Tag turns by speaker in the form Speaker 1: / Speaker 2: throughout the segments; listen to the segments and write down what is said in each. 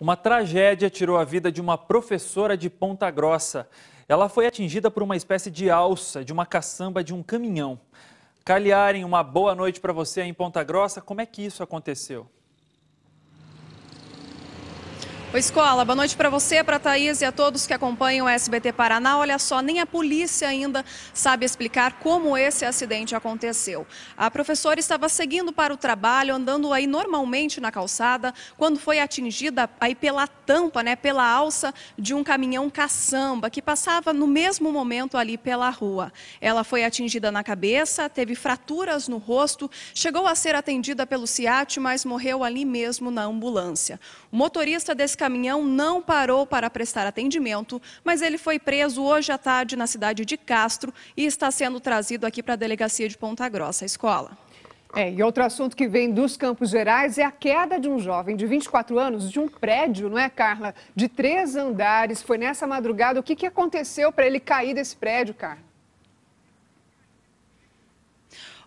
Speaker 1: Uma tragédia tirou a vida de uma professora de Ponta Grossa. Ela foi atingida por uma espécie de alça de uma caçamba de um caminhão. Caliarem, uma boa noite para você em Ponta Grossa. Como é que isso aconteceu?
Speaker 2: O Escola, boa noite para você, para a Thaís e a todos que acompanham o SBT Paraná. Olha só, nem a polícia ainda sabe explicar como esse acidente aconteceu. A professora estava seguindo para o trabalho, andando aí normalmente na calçada, quando foi atingida aí pela tampa, né, pela alça de um caminhão caçamba que passava no mesmo momento ali pela rua. Ela foi atingida na cabeça, teve fraturas no rosto, chegou a ser atendida pelo CIAT, mas morreu ali mesmo na ambulância. O motorista desse caminhão não parou para prestar atendimento, mas ele foi preso hoje à tarde na cidade de Castro e está sendo trazido aqui para a delegacia de Ponta Grossa, a escola.
Speaker 3: É, e outro assunto que vem dos Campos Gerais é a queda de um jovem de 24 anos de um prédio, não é, Carla? De três andares. Foi nessa madrugada. O que, que aconteceu para ele cair desse prédio, Carla?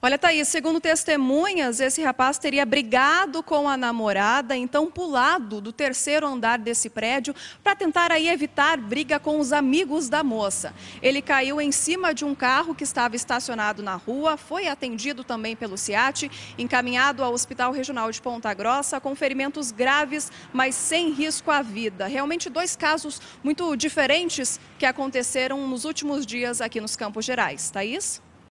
Speaker 2: Olha, Thaís, segundo testemunhas, esse rapaz teria brigado com a namorada, então pulado do terceiro andar desse prédio para tentar aí evitar briga com os amigos da moça. Ele caiu em cima de um carro que estava estacionado na rua, foi atendido também pelo CIAT, encaminhado ao Hospital Regional de Ponta Grossa com ferimentos graves, mas sem risco à vida. Realmente dois casos muito diferentes que aconteceram nos últimos dias aqui nos Campos Gerais. Thaís?